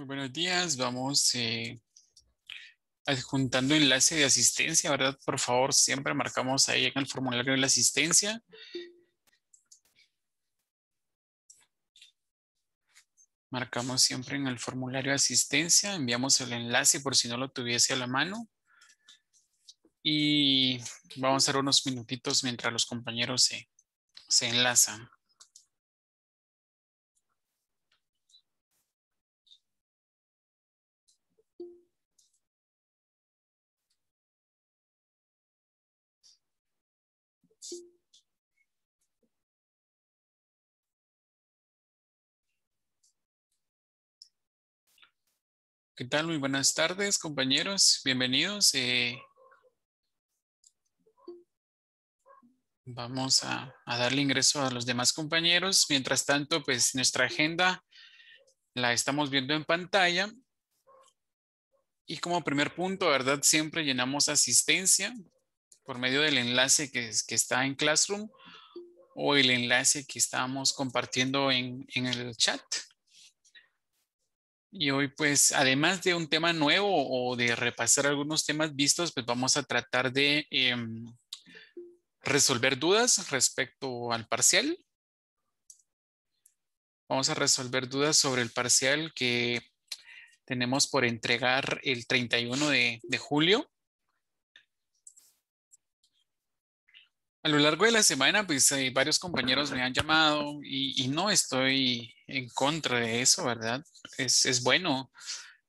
Muy buenos días. Vamos eh, adjuntando enlace de asistencia, ¿verdad? Por favor, siempre marcamos ahí en el formulario de la asistencia. Marcamos siempre en el formulario de asistencia, enviamos el enlace por si no lo tuviese a la mano. Y vamos a dar unos minutitos mientras los compañeros se enlazan. ¿Qué tal? Muy buenas tardes, compañeros. Bienvenidos. Eh, vamos a, a, darle ingreso a los demás compañeros. Mientras tanto, pues nuestra agenda la estamos viendo en pantalla. Y como primer punto, ¿verdad? Siempre llenamos asistencia por medio del enlace que, está en Classroom o el enlace que estábamos compartiendo en, el chat. Y hoy, pues, además de un tema nuevo o de repasar algunos temas vistos, pues vamos a tratar de em, resolver dudas respecto al parcial. Vamos a resolver dudas sobre el parcial que tenemos por entregar el 31 de julio. A lo largo de la semana, pues eh, varios compañeros me han llamado y, no estoy en contra de eso, ¿verdad? Es, bueno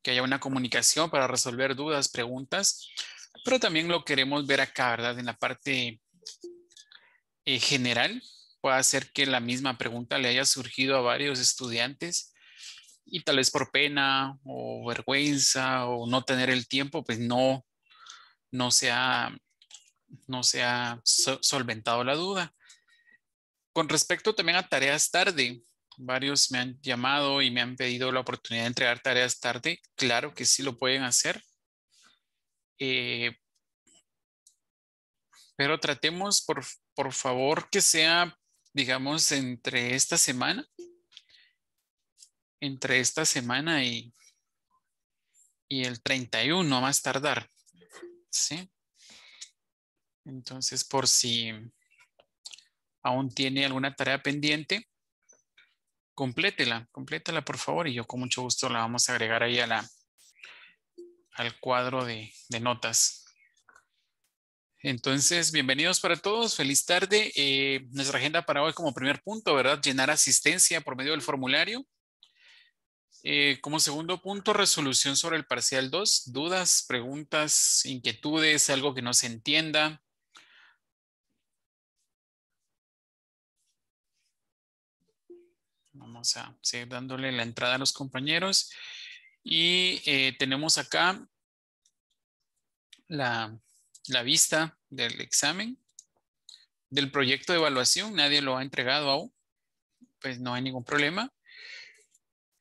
que haya una comunicación para resolver dudas, preguntas, pero también lo queremos ver acá, ¿verdad? En la parte eh, general, puede hacer que la misma pregunta le haya surgido a varios estudiantes y tal vez por pena o vergüenza o no tener el tiempo, pues no, no sea no se ha solventado la duda. Con respecto también a tareas tarde, varios me han llamado y me han pedido la oportunidad de entregar tareas tarde. Claro que sí lo pueden hacer. Eh, pero tratemos, por, favor, que sea, digamos, entre esta semana. Entre esta semana y, y el 31, no más tardar. ¿Sí? Entonces, por si aún tiene alguna tarea pendiente, complétela, complétela por favor y yo con mucho gusto la vamos a agregar ahí a la, al cuadro de, notas. Entonces, bienvenidos para todos, feliz tarde. Eh, nuestra agenda para hoy como primer punto, ¿verdad? Llenar asistencia por medio del formulario. Eh, como segundo punto, resolución sobre el parcial 2, dudas, preguntas, inquietudes, algo que no se entienda, O sea, dándole la entrada a los compañeros. Y eh, tenemos acá la, vista del examen, del proyecto de evaluación. Nadie lo ha entregado aún. Pues no hay ningún problema.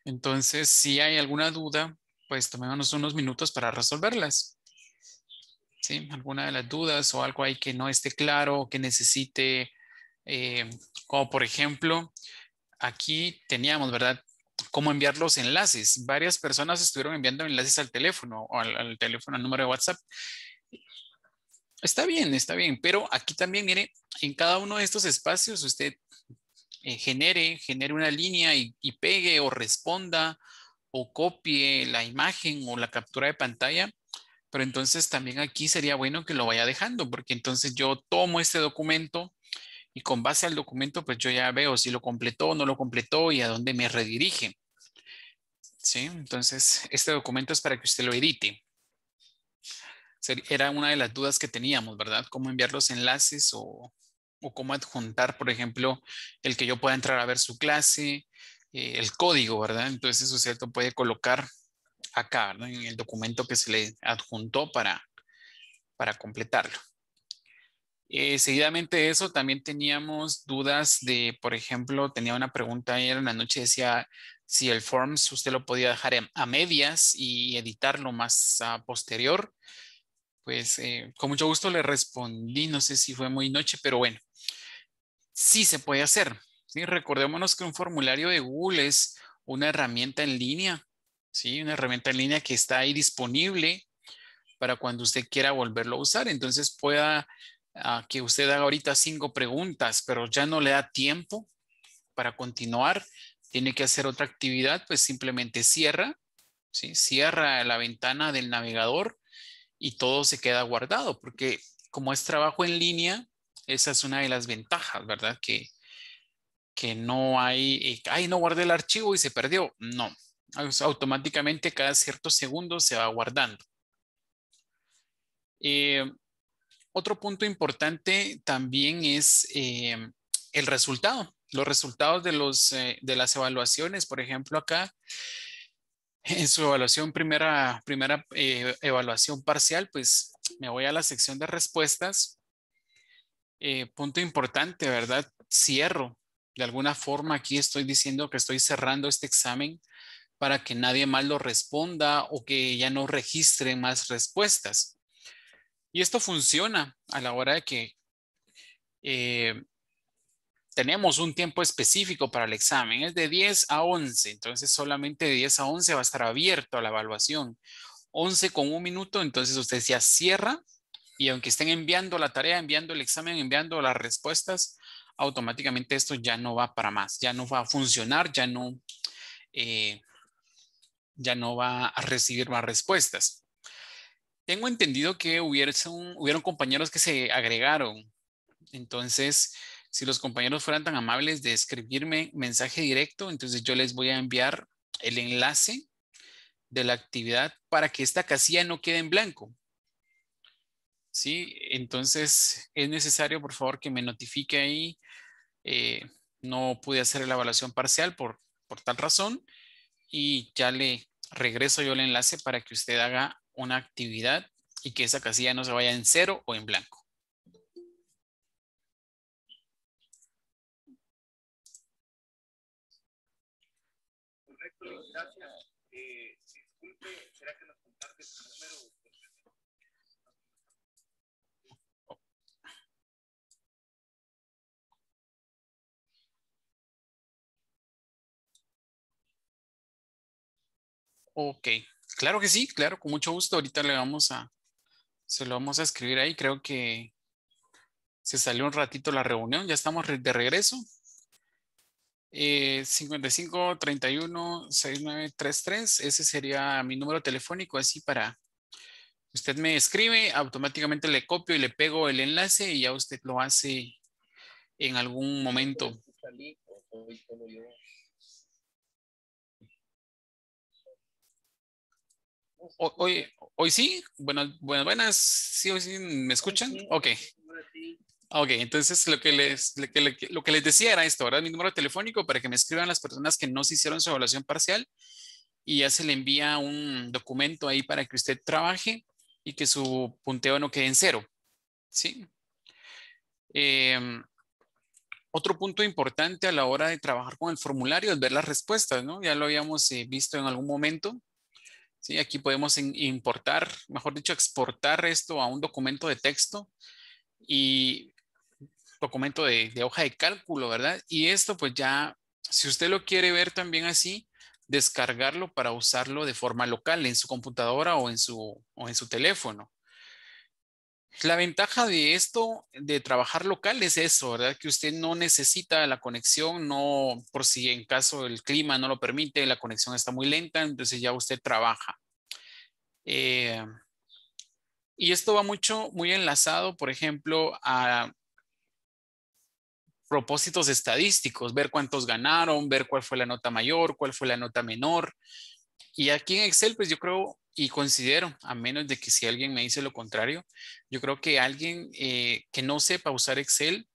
Entonces, si hay alguna duda, pues tomémonos unos minutos para resolverlas. ¿Sí? Alguna de las dudas o algo hay que no esté claro o que necesite, eh, como por ejemplo, aquí teníamos, ¿verdad? Cómo enviar los enlaces. Varias personas estuvieron enviando enlaces al teléfono o al, teléfono, al número de WhatsApp. Está bien, está bien, pero aquí también, mire, en cada uno de estos espacios usted eh, genere, genere una línea y, y pegue o responda o copie la imagen o la captura de pantalla pero entonces también aquí sería bueno que lo vaya dejando, porque entonces yo tomo este documento, y con base al documento, pues yo ya veo si lo completó o no lo completó y a dónde me redirige. ¿Sí? Entonces, este documento es para que usted lo edite. Era una de las dudas que teníamos, ¿verdad? Cómo enviar los enlaces o, cómo adjuntar, por ejemplo, el que yo pueda entrar a ver su clase, eh, el código, ¿verdad? Entonces, es cierto puede colocar acá, ¿verdad? En el documento que se le adjuntó para, para completarlo. Eh, seguidamente eso, también teníamos dudas de, por ejemplo, tenía una pregunta ayer en la noche, decía si el Forms usted lo podía dejar a medias y editarlo más posterior. Pues eh, con mucho gusto le respondí, no sé si fue muy noche, pero bueno, sí se puede hacer. ¿sí? Recordémonos que un formulario de Google es una herramienta en línea, ¿sí? una herramienta en línea que está ahí disponible para cuando usted quiera volverlo a usar. Entonces pueda que usted haga ahorita cinco preguntas, pero ya no le da tiempo para continuar, tiene que hacer otra actividad, pues simplemente cierra, cierra la ventana del navegador y todo se queda guardado, porque como es trabajo en línea, esa es una de las ventajas, ¿verdad? Que, que no hay, eh, ay, no guardé el archivo y se perdió. No, automáticamente cada cierto segundo se va guardando. Eh, otro punto importante también es eh, el resultado, los resultados de, los, eh, de las evaluaciones. Por ejemplo, acá en su evaluación, primera, primera eh, evaluación parcial, pues me voy a la sección de respuestas. punto importante, ¿verdad? Cierro. De alguna forma aquí estoy diciendo que estoy cerrando este examen para que nadie más lo responda o que ya no registre más respuestas. Y esto funciona a la hora de que eh, tenemos un tiempo específico para el examen, es de 10 a 11, entonces solamente de 10 a 11 va a estar abierto a la evaluación. 11 con un minuto, entonces usted ya cierra y aunque estén enviando la tarea, enviando el examen, enviando las respuestas, automáticamente esto ya no va para más, ya no va a funcionar, ya no, eh, ya no va a recibir más respuestas. Tengo entendido que hubieron, hubieron compañeros que se agregaron. Entonces, si los compañeros fueran tan amables de escribirme mensaje directo, entonces yo les voy a enviar el enlace de la actividad para que esta casilla no quede en blanco. ¿Sí? Entonces, es necesario, por favor, que me notifique ahí. Eh, no pude hacer la evaluación parcial por, por tal razón y ya le regreso yo el enlace para que usted haga una actividad y que esa casilla no se vaya en cero o en blanco. Correcto, gracias. Eh, disculpe, ¿será que nos comparte su número? Ok. Claro que sí, claro, con mucho gusto. Ahorita le vamos a, se lo vamos a escribir ahí. Creo que se salió un ratito la reunión. Ya estamos de regreso. Eh, 55 31 6933. Ese sería mi número telefónico, así para. Usted me escribe, automáticamente le copio y le pego el enlace y ya usted lo hace en algún momento. Hoy, hoy sí, buenas, buenas, buenas, sí, hoy sí, ¿me escuchan? Ok. Ok, entonces lo que, les, lo que, les decía era esto, ¿verdad? Mi número telefónico para que me escriban las personas que no se hicieron su evaluación parcial y ya se le envía un documento ahí para que usted trabaje y que su punteo no quede en cero, ¿sí? Em, otro punto importante a la hora de trabajar con el formulario es ver las respuestas, ¿no? Ya lo habíamos eh, visto en algún momento. ¿sí? Aquí podemos importar, mejor dicho, exportar esto a un documento de texto y documento de, hoja de cálculo, ¿verdad? Y esto pues ya, si usted lo quiere ver también así, descargarlo para usarlo de forma local en su computadora o en su, o en su teléfono. La ventaja de esto, de trabajar local, es eso, ¿verdad? Que usted no necesita la conexión, no, por si en caso el clima no lo permite, la conexión está muy lenta, entonces ya usted trabaja. Eh, y esto va mucho, muy enlazado, por ejemplo, a propósitos estadísticos, ver cuántos ganaron, ver cuál fue la nota mayor, cuál fue la nota menor. Y aquí en Excel, pues yo creo y considero, a menos de que si alguien me dice lo contrario, yo creo que alguien eh, que no sepa usar Excel,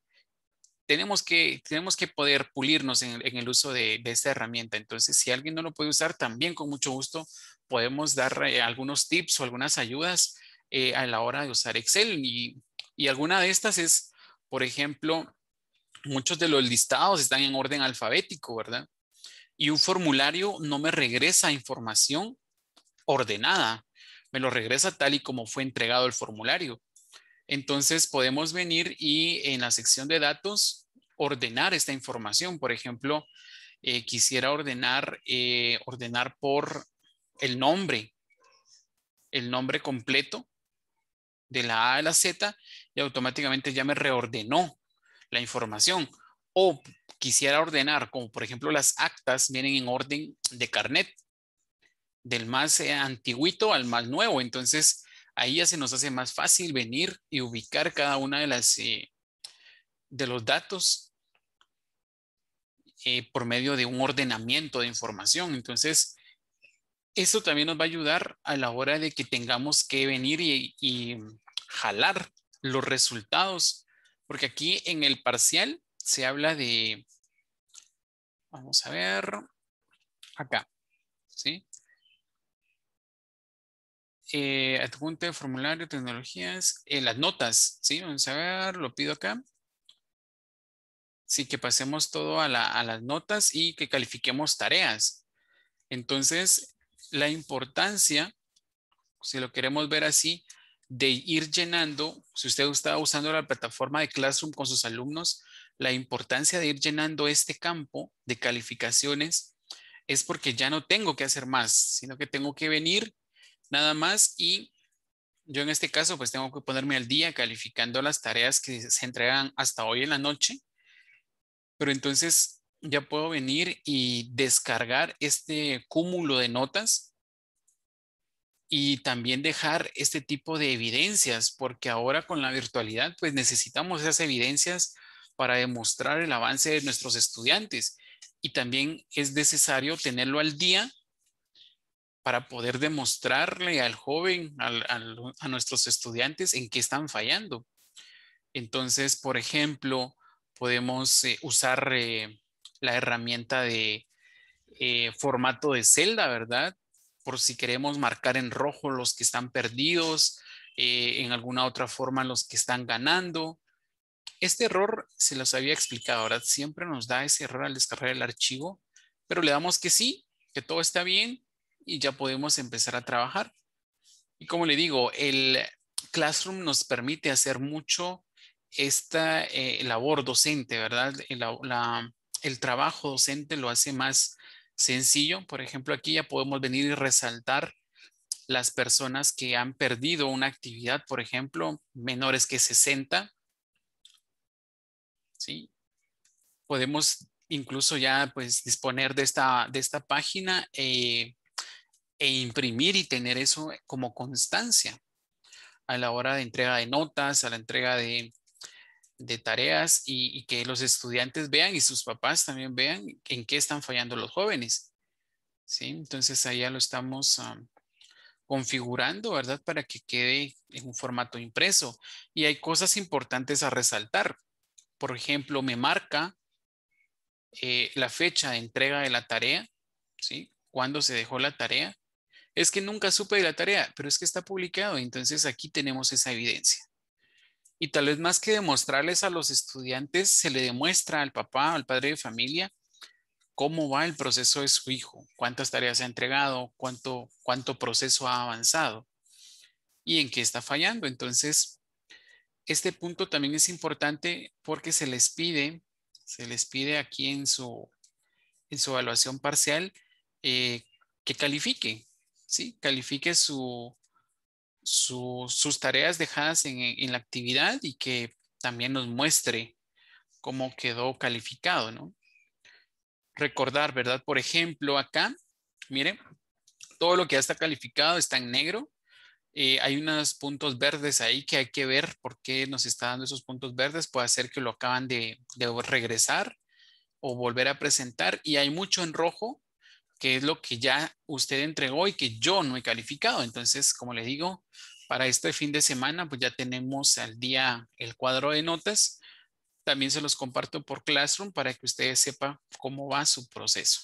tenemos que, tenemos que poder pulirnos en el, uso de, esta herramienta. Entonces, si alguien no lo puede usar, también con mucho gusto podemos dar eh, algunos tips o algunas ayudas eh, a la hora de usar Excel. Y, y alguna de estas es, por ejemplo, muchos de los listados están en orden alfabético, ¿verdad? Y un formulario no me regresa información ordenada, me lo regresa tal y como fue entregado el formulario. Entonces podemos venir y en la sección de datos ordenar esta información. Por ejemplo, eh, quisiera ordenar, eh, ordenar por el nombre, el nombre completo de la A a la Z y automáticamente ya me reordenó la información. O quisiera ordenar, como por ejemplo las actas vienen en orden de carnet del más eh, antiguito al más nuevo. Entonces, ahí ya se nos hace más fácil venir y ubicar cada una de las eh, de los datos eh, por medio de un ordenamiento de información. Entonces, eso también nos va a ayudar a la hora de que tengamos que venir y, y jalar los resultados, porque aquí en el parcial se habla de, vamos a ver, acá, ¿sí? eh, de formulario, tecnologías, eh, las notas, ¿sí? Vamos a ver, lo pido acá. Sí, que pasemos todo a, a las notas y que califiquemos tareas. Entonces, la importancia, si lo queremos ver así, de ir llenando, si usted está usando la plataforma de Classroom con sus alumnos, la importancia de ir llenando este campo de calificaciones es porque ya no tengo que hacer más, sino que tengo que venir nada más y yo en este caso pues tengo que ponerme al día calificando las tareas que se entregan hasta hoy en la noche, pero entonces ya puedo venir y descargar este cúmulo de notas y también dejar este tipo de evidencias, porque ahora con la virtualidad pues necesitamos esas evidencias para demostrar el avance de nuestros estudiantes y también es necesario tenerlo al día para poder demostrarle al joven, a nuestros estudiantes, en qué están fallando. Entonces, por ejemplo, podemos eh, usar eh, la herramienta de eh, formato de celda, ¿verdad? Por si queremos marcar en rojo los que están perdidos, en alguna otra forma los que están ganando. Este error se los había explicado, ¿verdad? Siempre nos da ese error al descargar el archivo, pero le damos que sí, que todo está bien y ya podemos empezar a trabajar. Y como le digo, el Classroom nos permite hacer mucho esta eh, labor docente, ¿verdad? El, trabajo docente lo hace más sencillo. Por ejemplo, aquí ya podemos venir y resaltar las personas que han perdido una actividad, por ejemplo, menores que 60. ¿Sí? Podemos incluso ya pues disponer de esta, de esta página eh, e imprimir y tener eso como constancia a la hora de entrega de notas, a la entrega de, tareas y, que los estudiantes vean y sus papás también vean en qué están fallando los jóvenes. ¿sí? Entonces ahí ya lo estamos ah, configurando, ¿verdad? Para que quede en un formato impreso. Y hay cosas importantes a resaltar. Por ejemplo, me marca eh, la fecha de entrega de la tarea, ¿sí? Cuándo se dejó la tarea es que nunca supe de la tarea, pero es que está publicado, entonces aquí tenemos esa evidencia. Y tal vez más que demostrarles a los estudiantes, se le demuestra al papá al padre de familia cómo va el proceso de su hijo, cuántas tareas ha entregado, cuánto, cuánto proceso ha avanzado y en qué está fallando. Entonces, este punto también es importante porque se les pide, se les pide aquí en su, en su evaluación parcial eh, que califique, ¿sí? Califique sus tareas dejadas en, la actividad y que también nos muestre cómo quedó calificado, ¿no? Recordar, ¿verdad? Por ejemplo, acá, mire todo lo que ya está calificado está en negro. Eh, hay unos puntos verdes ahí que hay que ver por qué nos está dando esos puntos verdes. Puede ser que lo acaban de regresar o volver a presentar. Y hay mucho en rojo que es lo que ya usted entregó y que yo no he calificado. Entonces, como le digo, para este fin de semana, pues ya tenemos al día el cuadro de notas. También se los comparto por Classroom para que ustedes sepan cómo va su proceso.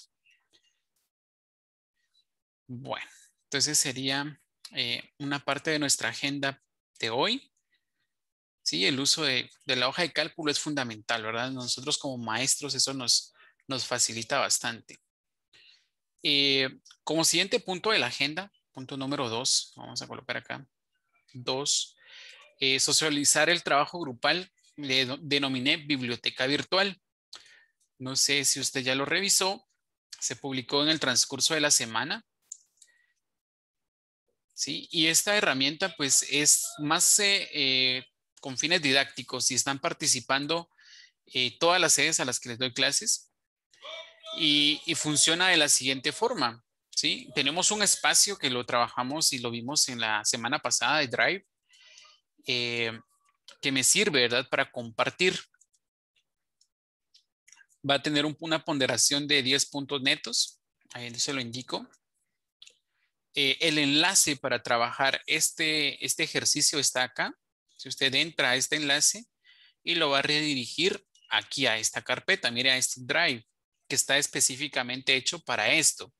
Bueno, entonces sería eh, una parte de nuestra agenda de hoy. Sí, el uso de, de, la hoja de cálculo es fundamental, ¿verdad? Nosotros como maestros eso nos, nos facilita bastante. Eh, como siguiente punto de la agenda, punto número dos, vamos a colocar acá, dos, eh, socializar el trabajo grupal, le denominé biblioteca virtual. No sé si usted ya lo revisó, se publicó en el transcurso de la semana. ¿Sí? Y esta herramienta pues es más eh, con fines didácticos y están participando todas las sedes a las que les doy clases y, funciona de la siguiente forma. ¿sí? Tenemos un espacio que lo trabajamos y lo vimos en la semana pasada de Drive, eh, que me sirve ¿verdad? para compartir. Va a tener una ponderación de 10 puntos netos, ahí se lo indico. Eh, el enlace para trabajar este, este ejercicio está acá. Si usted entra a este enlace y lo va a redirigir aquí a esta carpeta, mire a este Drive que está específicamente hecho para esto,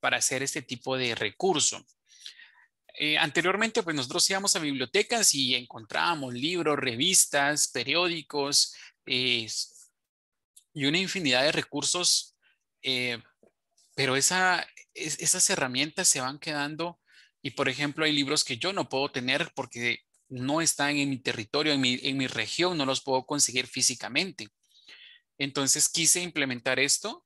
para hacer este tipo de recurso. Eh, anteriormente, pues nosotros íbamos a bibliotecas y encontrábamos libros, revistas, periódicos eh, y una infinidad de recursos, eh, pero esas herramientas se van quedando y, por ejemplo, hay libros que yo no puedo tener porque no están en mi territorio, en mi región, no los puedo conseguir físicamente. Entonces quise implementar esto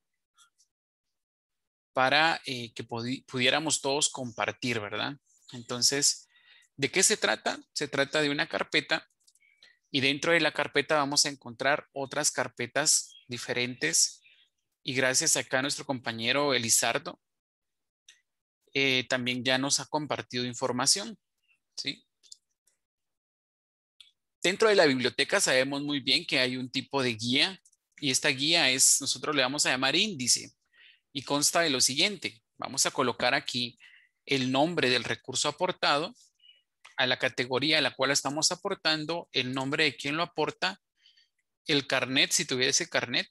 para eh, que pudiéramos todos compartir, ¿verdad? Entonces, ¿de qué se trata? Se trata de una carpeta y dentro de la carpeta vamos a encontrar otras carpetas diferentes y gracias acá a nuestro compañero Elizardo, eh, también ya nos ha compartido información, ¿sí? Dentro de la biblioteca sabemos muy bien que hay un tipo de guía y esta guía es, nosotros le vamos a llamar índice y consta de lo siguiente. Vamos a colocar aquí el nombre del recurso aportado, a la categoría a la cual estamos aportando, el nombre de quien lo aporta, el carnet, si tuviese carnet,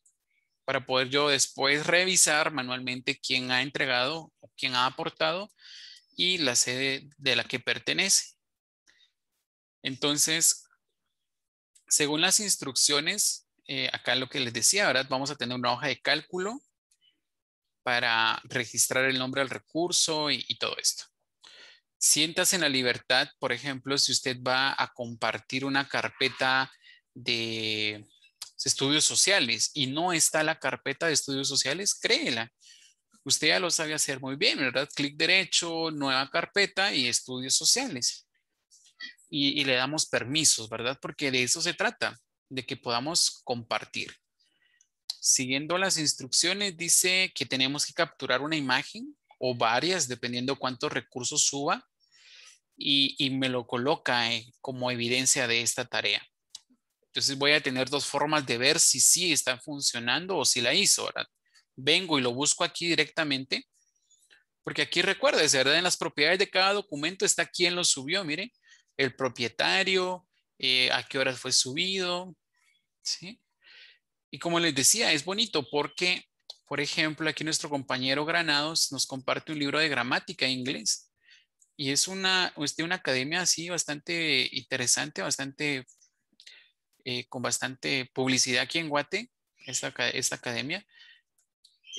para poder yo después revisar manualmente quién ha entregado quién ha aportado y la sede de la que pertenece. Entonces, según las instrucciones, eh, acá lo que les decía, ¿verdad? Vamos a tener una hoja de cálculo para registrar el nombre del recurso y, todo esto. Siéntase en la libertad, por ejemplo, si usted va a compartir una carpeta de estudios sociales y no está la carpeta de estudios sociales, créela. Usted ya lo sabe hacer muy bien, ¿verdad? Clic derecho, nueva carpeta y estudios sociales. y, le damos permisos, ¿verdad? Porque de eso se trata de que podamos compartir. Siguiendo las instrucciones, dice que tenemos que capturar una imagen o varias, dependiendo cuántos recursos suba, y, me lo coloca eh, como evidencia de esta tarea. Entonces voy a tener dos formas de ver si sí está funcionando o si la hizo, ahora Vengo y lo busco aquí directamente, porque aquí recuerda, ¿verdad? En las propiedades de cada documento está quién lo subió, mire, el propietario, eh, a qué horas fue subido, ¿sí? Y como les decía, es bonito porque, por ejemplo, aquí nuestro compañero Granados nos comparte un libro de gramática en inglés y es una, una academia así bastante interesante, bastante, eh, con bastante publicidad aquí en Guate, esta, esta academia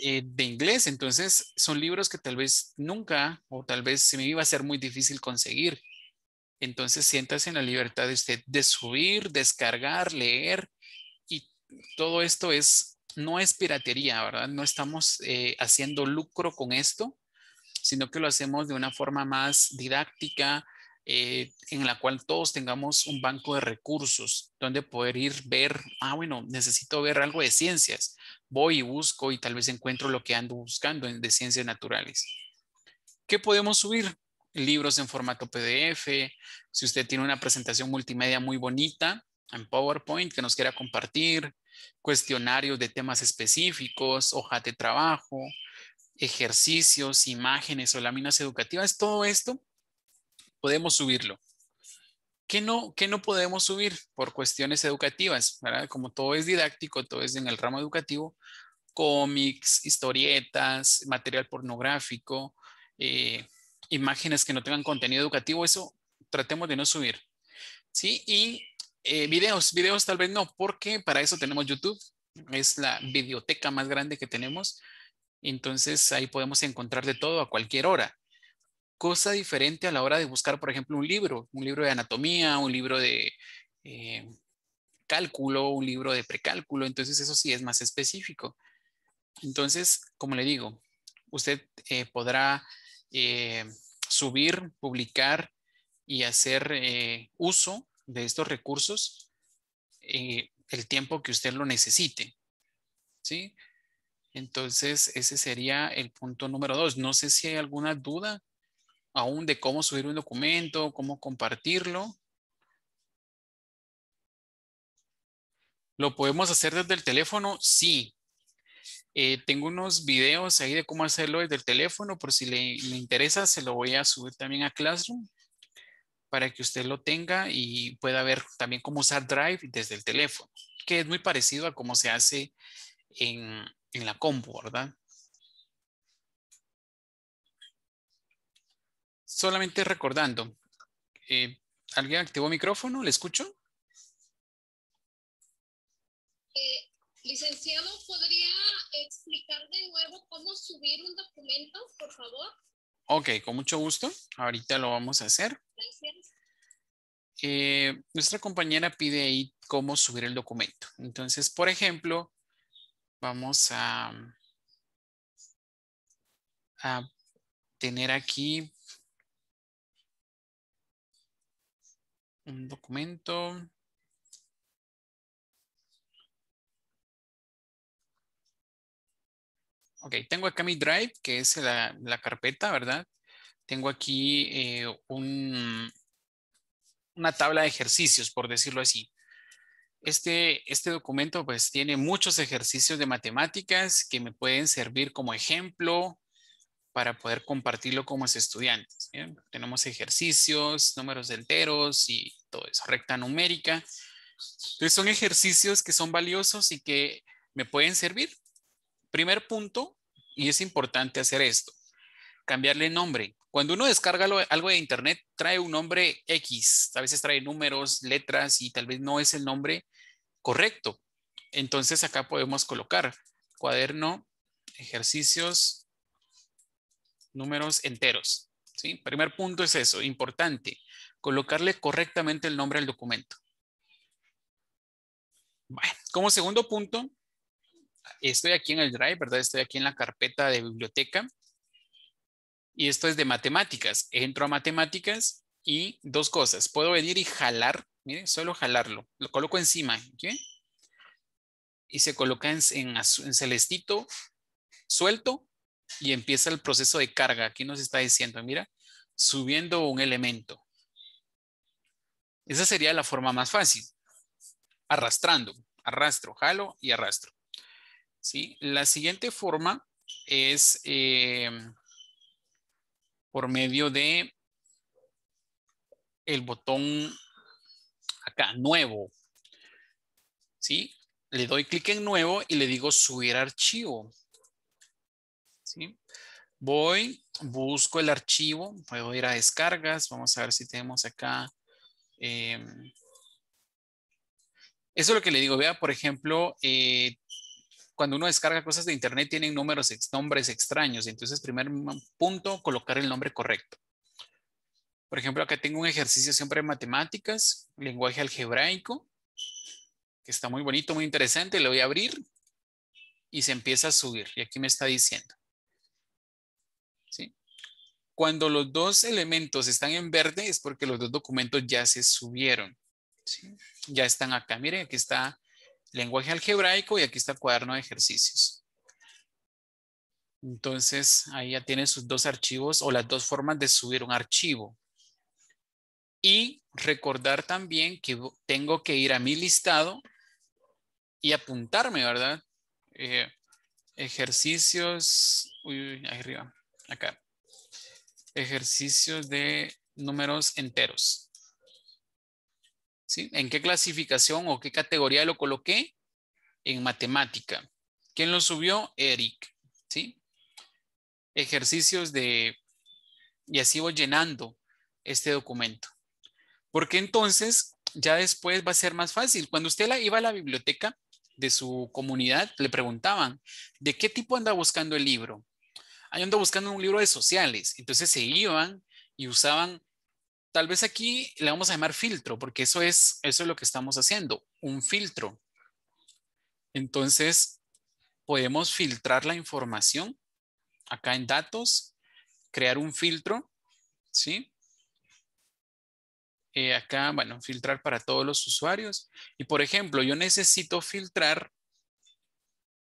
eh, de inglés. Entonces, son libros que tal vez nunca o tal vez se me iba a ser muy difícil conseguir. Entonces, siéntase en la libertad de usted de subir, descargar, leer todo esto es, no es piratería, ¿verdad? No estamos eh, haciendo lucro con esto, sino que lo hacemos de una forma más didáctica, eh, en la cual todos tengamos un banco de recursos donde poder ir ver, ah, bueno, necesito ver algo de ciencias. Voy y busco y tal vez encuentro lo que ando buscando de ciencias naturales. ¿Qué podemos subir? Libros en formato PDF. Si usted tiene una presentación multimedia muy bonita en PowerPoint que nos quiera compartir, cuestionarios de temas específicos, hoja de trabajo, ejercicios, imágenes o láminas educativas, todo esto podemos subirlo. ¿Qué no, qué no podemos subir por cuestiones educativas? Como todo es didáctico, todo es en el ramo educativo, cómics, historietas, material pornográfico, eh, imágenes que no tengan contenido educativo, eso tratemos de no subir. ¿sí? Y eh, videos, videos tal vez no, porque para eso tenemos YouTube, es la biblioteca más grande que tenemos. Entonces ahí podemos encontrar de todo a cualquier hora. Cosa diferente a la hora de buscar, por ejemplo, un libro, un libro de anatomía, un libro de eh, cálculo, un libro de precálculo. Entonces eso sí es más específico. Entonces, como le digo, usted eh, podrá subir, publicar y hacer uso de estos recursos eh, el tiempo que usted lo necesite. ¿Sí? Entonces, ese sería el punto número dos. No sé si hay alguna duda aún de cómo subir un documento, cómo compartirlo. ¿Lo podemos hacer desde el teléfono? Sí. Eh, tengo unos videos ahí de cómo hacerlo desde el teléfono, por si le interesa, se lo voy a subir también a Classroom para que usted lo tenga y pueda ver también cómo usar Drive desde el teléfono, que es muy parecido a cómo se hace en, la compu, ¿verdad? Solamente recordando, eh, ¿alguien activó micrófono? ¿Le escucho? Eh, licenciado, ¿podría explicar de nuevo cómo subir un documento, por favor? Ok, con mucho gusto. Ahorita lo vamos a hacer. Eh, nuestra compañera pide ahí cómo subir el documento. Entonces, por ejemplo, vamos a tener aquí un documento. Ok, tengo acá mi drive, que es la, carpeta, ¿verdad? Tengo aquí eh, una tabla de ejercicios, por decirlo así. Este, este documento pues tiene muchos ejercicios de matemáticas que me pueden servir como ejemplo para poder compartirlo con los estudiantes. Tenemos ejercicios, números enteros y todo eso, recta numérica. Entonces son ejercicios que son valiosos y que me pueden servir Primer punto, y es importante hacer esto, cambiarle nombre. Cuando uno descarga algo de internet, trae un nombre X, a veces trae números, letras y tal vez no es el nombre correcto. Entonces acá podemos colocar cuaderno, ejercicios, números enteros. ¿sí? Primer punto es eso, importante, colocarle correctamente el nombre al documento. Bueno, como segundo punto, estoy aquí en el Drive, ¿verdad? Estoy aquí en la carpeta de biblioteca. Y esto es de matemáticas. Entro a matemáticas y dos cosas. Puedo venir y jalar, miren, solo jalarlo. Lo coloco encima, Y se coloca en, en, en celestito, suelto, y empieza el proceso de carga. Aquí nos está diciendo, mira, subiendo un elemento. Esa sería la forma más fácil. Arrastrando, arrastro, jalo y arrastro. ¿sí? La siguiente forma es eh, por medio de el botón acá, nuevo. ¿Sí? Le doy clic en nuevo y le digo subir archivo. ¿Sí? Voy, busco el archivo, puedo ir a descargas, vamos a ver si tenemos acá. Eh, eso es lo que le digo, vea, por ejemplo, eh, cuando uno descarga cosas de internet tienen números, nombres extraños. Entonces, primer punto, colocar el nombre correcto. Por ejemplo, acá tengo un ejercicio siempre de matemáticas, lenguaje algebraico, que está muy bonito, muy interesante. Le voy a abrir y se empieza a subir. Y aquí me está diciendo. ¿Sí? Cuando los dos elementos están en verde es porque los dos documentos ya se subieron. Ya están acá. Miren, aquí está lenguaje algebraico y aquí está cuaderno de ejercicios. Entonces, ahí ya tiene sus dos archivos o las dos formas de subir un archivo. Y recordar también que tengo que ir a mi listado y apuntarme, ¿verdad? Eh, ejercicios, uy, ahí arriba, acá. Ejercicios de números enteros. ¿En qué clasificación o qué categoría lo coloqué? En matemática. ¿Quién lo subió? Eric, ¿sí? Ejercicios de... Y así voy llenando este documento. Porque entonces ya después va a ser más fácil. Cuando usted iba a la biblioteca de su comunidad, le preguntaban, ¿de qué tipo anda buscando el libro? Ahí anda buscando un libro de sociales. Entonces se iban y usaban Tal vez aquí le vamos a llamar filtro, porque eso es, eso es lo que estamos haciendo, un filtro. Entonces, podemos filtrar la información acá en datos, crear un filtro, ¿sí? Eh, acá, bueno, filtrar para todos los usuarios. Y por ejemplo, yo necesito filtrar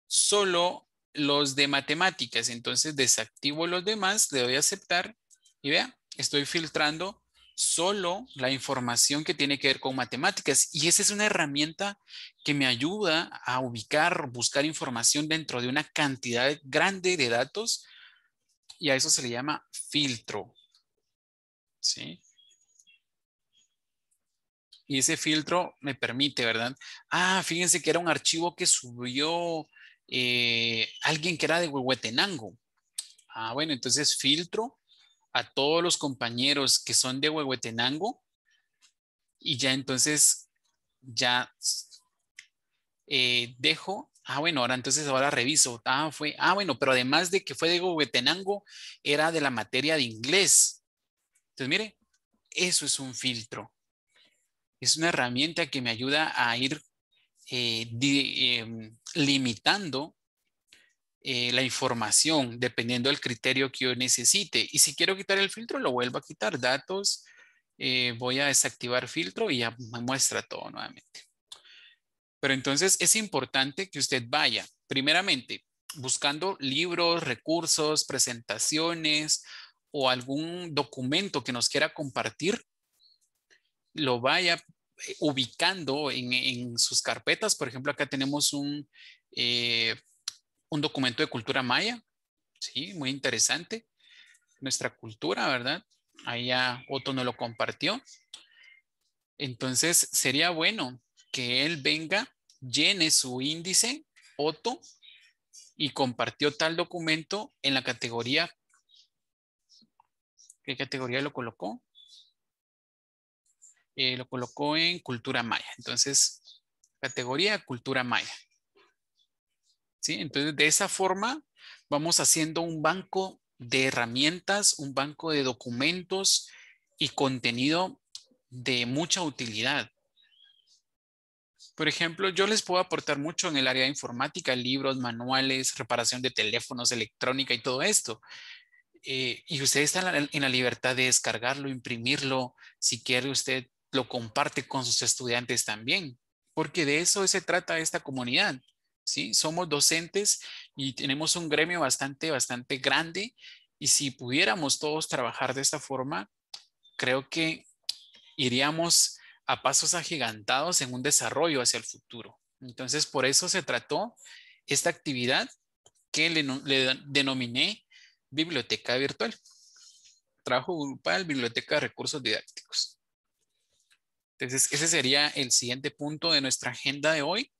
solo los de matemáticas. Entonces desactivo los demás, le doy a aceptar y vea, estoy filtrando solo la información que tiene que ver con matemáticas. Y esa es una herramienta que me ayuda a ubicar, buscar información dentro de una cantidad grande de datos y a eso se le llama filtro. ¿Sí? Y ese filtro me permite, ¿verdad? Ah, fíjense que era un archivo que subió eh, alguien que era de Huehuetenango. Ah, bueno, entonces filtro a todos los compañeros que son de Huehuetenango y ya entonces ya eh, dejo, ah bueno, ahora entonces ahora reviso, ah fue, ah bueno, pero además de que fue de Huehuetenango, era de la materia de inglés. Entonces mire, eso es un filtro. Es una herramienta que me ayuda a ir eh, em, limitando eh, la información dependiendo del criterio que yo necesite. Y si quiero quitar el filtro, lo vuelvo a quitar. Datos, eh, voy a desactivar filtro y ya me muestra todo nuevamente. Pero entonces es importante que usted vaya, primeramente, buscando libros, recursos, presentaciones o algún documento que nos quiera compartir, lo vaya eh, ubicando en, sus carpetas. Por ejemplo, acá tenemos un, un documento de cultura maya, sí, muy interesante. Nuestra cultura, ¿verdad? Ahí ya Otto no lo compartió. Entonces sería bueno que él venga, llene su índice, Otto, y compartió tal documento en la categoría. ¿Qué categoría lo colocó? Eh, lo colocó en cultura maya. Entonces, categoría cultura maya. Entonces, de esa forma, vamos haciendo un banco de herramientas, un banco de documentos y contenido de mucha utilidad. Por ejemplo, yo les puedo aportar mucho en el área de informática, libros, manuales, reparación de teléfonos, electrónica y todo esto. Eh, y ustedes está en la, libertad de descargarlo, imprimirlo. Si quiere, usted lo comparte con sus estudiantes también, porque de eso se trata esta comunidad. ¿sí? Somos docentes y tenemos un gremio bastante, bastante grande y si pudiéramos todos trabajar de esta forma, creo que iríamos a pasos agigantados en un desarrollo hacia el futuro. Entonces, por eso se trató esta actividad que le, le denominé biblioteca virtual. Trabajo grupal, biblioteca de recursos didácticos. Entonces, ese sería el siguiente punto de nuestra agenda de hoy.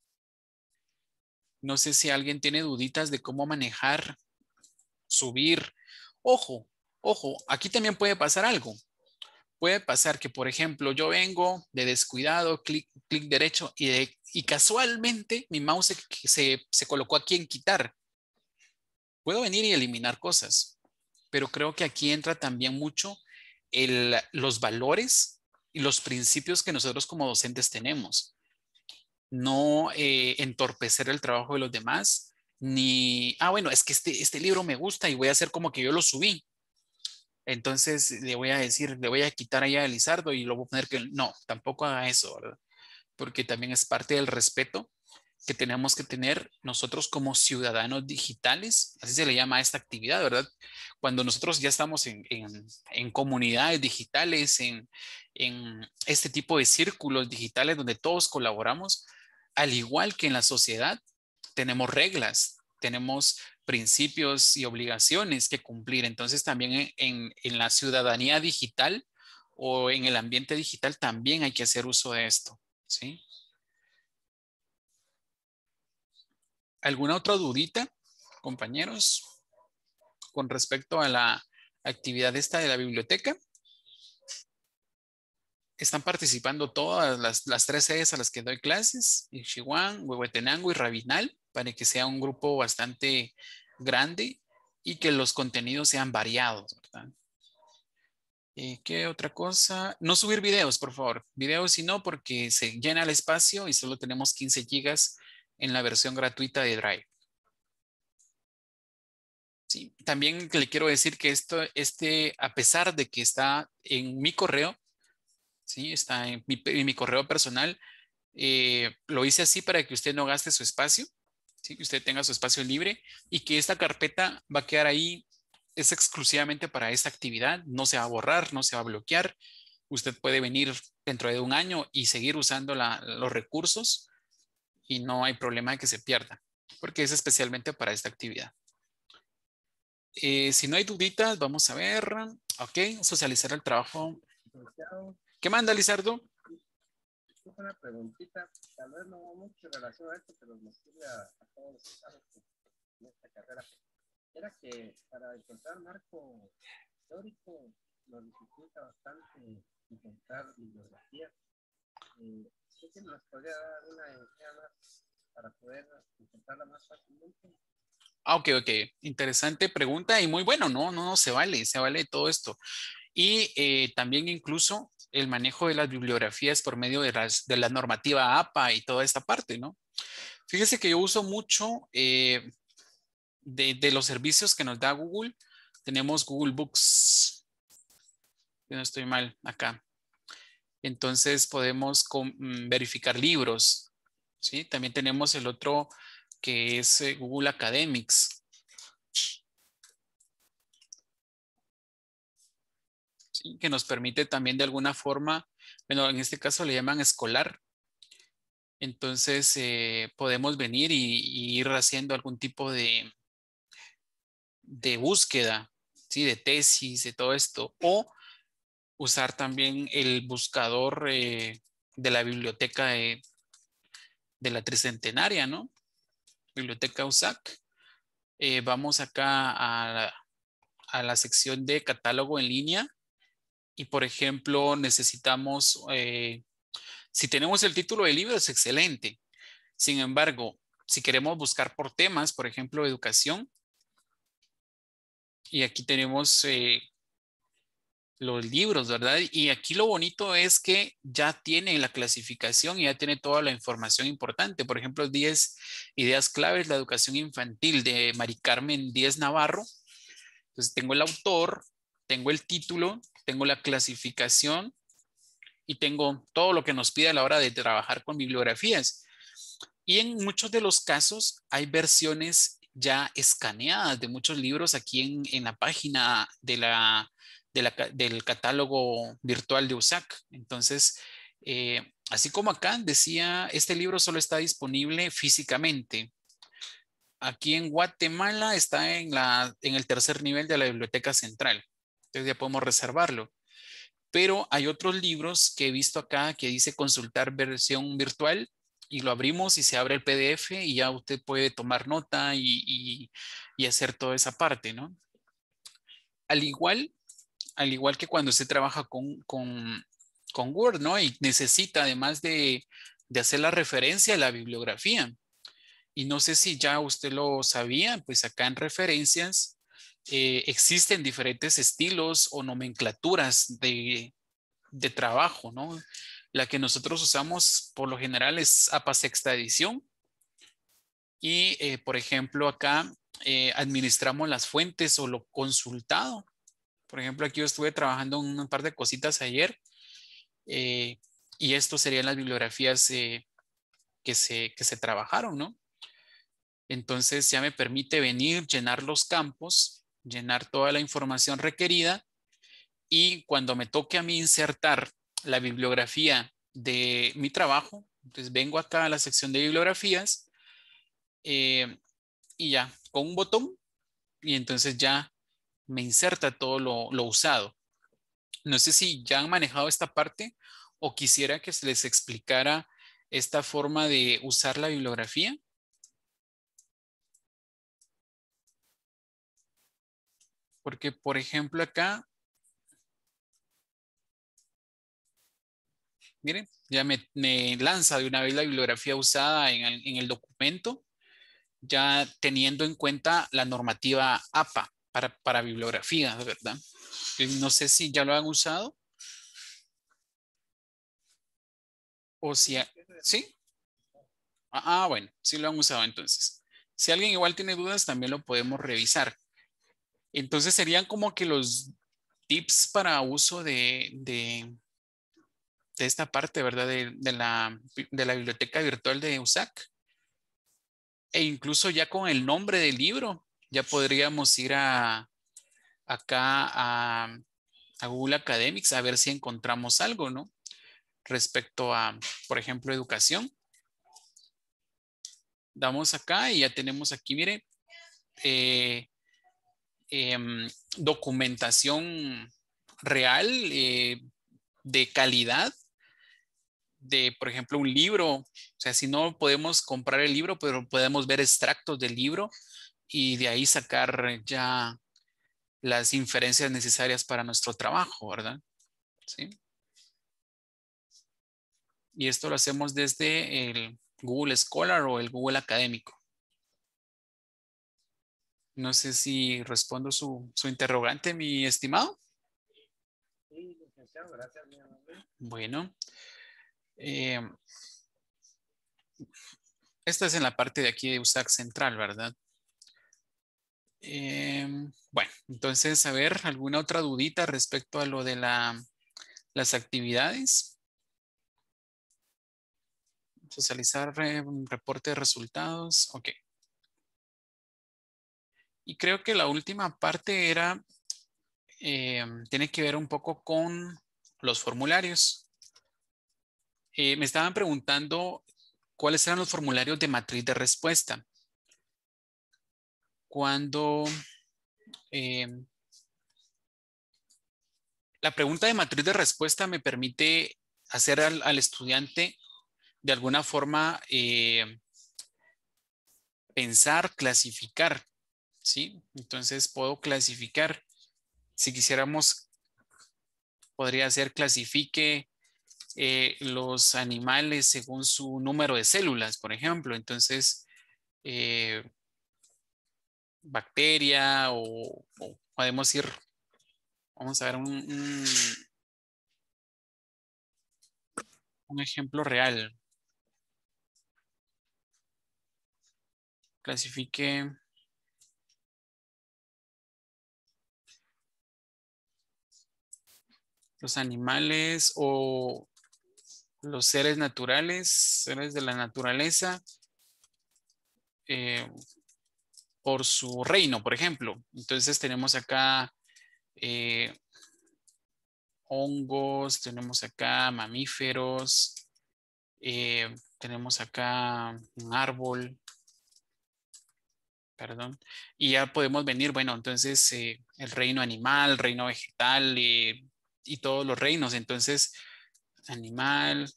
No sé si alguien tiene duditas de cómo manejar, subir. Ojo, ojo, aquí también puede pasar algo. Puede pasar que, por ejemplo, yo vengo de descuidado, clic, clic derecho y, casualmente mi mouse se, se, colocó aquí en quitar. Puedo venir y eliminar cosas, pero creo que aquí entra también mucho los valores y los principios que nosotros como docentes tenemos no eh, entorpecer el trabajo de los demás, ni, ah, bueno, es que este, este, libro me gusta y voy a hacer como que yo lo subí. Entonces le voy a decir, le voy a quitar allá a Lizardo y lo voy a poner que no, tampoco haga eso, ¿verdad? Porque también es parte del respeto que tenemos que tener nosotros como ciudadanos digitales, así se le llama a esta actividad, ¿verdad? Cuando nosotros ya estamos en, en, en comunidades digitales, en, en este tipo de círculos digitales donde todos colaboramos, al igual que en la sociedad, tenemos reglas, tenemos principios y obligaciones que cumplir. Entonces también en, la ciudadanía digital o en el ambiente digital también hay que hacer uso de esto. ¿sí? ¿Alguna otra dudita, compañeros, con respecto a la actividad esta de la biblioteca? están participando todas las, las tres sedes a las que doy clases, en Chihuahua, Huehuetenango y Rabinal, para que sea un grupo bastante grande y que los contenidos sean variados, eh, ¿Qué otra cosa? No subir videos, por favor. Videos si no, porque se llena el espacio y solo tenemos 15 gigas en la versión gratuita de Drive. Sí, también le quiero decir que esto, este, a pesar de que está en mi correo, ¿sí? Está en mi, correo personal. Eh, lo hice así para que usted no gaste su espacio, que usted tenga su espacio libre y que esta carpeta va a quedar ahí, es exclusivamente para esta actividad, no se va a borrar, no se va a bloquear. Usted puede venir dentro de un año y seguir usando los recursos y no hay problema de que se pierda, porque es especialmente para esta actividad. Eh, si no hay duditas, vamos a ver. Ok, socializar el trabajo. ¿Qué manda, Lizardo? Una preguntita, tal vez no mucho en relación a esto, pero nos sirve a, todos los que en esta carrera. Era que para encontrar marco teórico nos dificulta bastante encontrar bibliografía. Eh, ¿sí que nos podría dar una idea más para poder encontrarla más fácilmente? Ah, ok, ok. Interesante pregunta y muy bueno, ¿no? No, no, se vale, se vale todo esto. Y eh, también incluso el manejo de las bibliografías por medio de, las, de la normativa APA y toda esta parte, ¿no? Fíjese que yo uso mucho eh, de, los servicios que nos da Google. Tenemos Google Books. Yo no estoy mal acá. Entonces podemos mm, verificar libros. ¿sí? También tenemos el otro que es eh, Google Academics. que nos permite también de alguna forma, bueno, en este caso le llaman escolar. Entonces eh, podemos venir y, ir haciendo algún tipo de, de búsqueda, ¿sí? de tesis, de todo esto. O usar también el buscador eh, de la biblioteca de, de la tricentenaria, ¿no? Biblioteca USAC. Eh, vamos acá a la, sección de catálogo en línea y por ejemplo necesitamos, eh, si tenemos el título del libro es excelente. Sin embargo, si queremos buscar por temas, por ejemplo, educación, y aquí tenemos eh, los libros, ¿verdad? Y aquí lo bonito es que ya tiene la clasificación y ya tiene toda la información importante. Por ejemplo, 10 ideas claves, la educación infantil de Mari Carmen Díez Navarro. Entonces tengo el autor, tengo el título, tengo la clasificación y tengo todo lo que nos pide a la hora de trabajar con bibliografías. Y en muchos de los casos hay versiones ya escaneadas de muchos libros aquí en, en la página de la del catálogo virtual de USAC. Entonces, eh, así como acá decía, este libro solo está disponible físicamente. Aquí en Guatemala está en, la, en el tercer nivel de la biblioteca central. Entonces ya podemos reservarlo. Pero hay otros libros que he visto acá que dice consultar versión virtual y lo abrimos y se abre el PDF y ya usted puede tomar nota y, y hacer toda esa parte, ¿no? Al igual al igual que cuando usted trabaja con, con, Word, ¿no? Y necesita, además de, hacer la referencia a la bibliografía. Y no sé si ya usted lo sabía, pues acá en referencias eh, existen diferentes estilos o nomenclaturas de, trabajo, ¿no? La que nosotros usamos por lo general es APA sexta edición. Y, eh, por ejemplo, acá eh, administramos las fuentes o lo consultado. Por ejemplo, aquí yo estuve trabajando un par de cositas ayer eh, y esto serían las bibliografías eh, que, se, trabajaron, ¿no? Entonces ya me permite venir, llenar los campos, llenar toda la información requerida y cuando me toque a mí insertar la bibliografía de mi trabajo, entonces pues vengo acá a la sección de bibliografías eh, y ya, con un botón y entonces ya me inserta todo lo, usado. No sé si ya han manejado esta parte o quisiera que se les explicara esta forma de usar la bibliografía. Porque, por ejemplo, acá, miren, ya me, lanza de una vez la bibliografía usada en el documento, ya teniendo en cuenta la normativa APA para, bibliografía bibliografías, ¿verdad? No sé si ya lo han usado. O si, ¿sí? Ah, ah, bueno, sí lo han usado entonces. Si alguien igual tiene dudas, también lo podemos revisar. Entonces serían como que los tips para uso de, de, esta parte, ¿verdad? De, de, la, de la biblioteca virtual de USAC. E incluso ya con el nombre del libro, ya podríamos ir a acá a, Google Academics a ver si encontramos algo, ¿no? Respecto a, por ejemplo, educación. Damos acá y ya tenemos aquí, mire, eh, em, documentación real eh, de calidad de, por ejemplo, un libro. O sea, si no podemos comprar el libro, pero podemos ver extractos del libro y de ahí sacar ya las inferencias necesarias para nuestro trabajo, ¿verdad? ¿Sí? Y esto lo hacemos desde el Google Scholar o el Google Académico. No sé si respondo su, su interrogante, mi estimado. Sí, gracias. Mi bueno. Eh, esta es en la parte de aquí de USAC Central, ¿verdad? Em, bueno, entonces, a ver, ¿alguna otra dudita respecto a lo de las actividades? Socializar eh, reporte de resultados, ok. Y creo que la última parte era, em, tiene que ver un poco con los formularios. Eh, me estaban preguntando cuáles eran los formularios de matriz de respuesta cuando eh, la pregunta de matriz de respuesta me permite hacer al, estudiante de alguna forma eh, pensar, clasificar, ¿sí? Entonces puedo clasificar. Si quisiéramos, podría hacer clasifique eh, los animales según su número de células, por ejemplo. Entonces, bacteria o, podemos ir, vamos a ver un, un, ejemplo real. Clasifique los animales o los seres naturales, seres de la naturaleza, eh, por su reino, por ejemplo. Entonces tenemos acá eh, hongos, tenemos acá mamíferos, eh, tenemos acá un árbol, perdón, y ya podemos venir, bueno, entonces eh, el reino animal, reino vegetal y todos los reinos, entonces animal,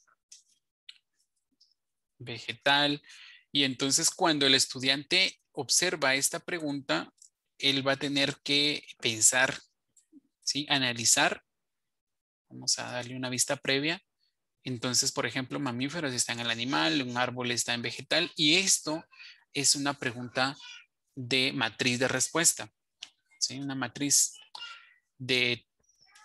vegetal, y entonces cuando el estudiante observa esta pregunta, él va a tener que pensar, ¿sí? analizar. Vamos a darle una vista previa. Entonces, por ejemplo, mamíferos están en el animal, un árbol está en vegetal y esto es una pregunta de matriz de respuesta. ¿sí? Una matriz de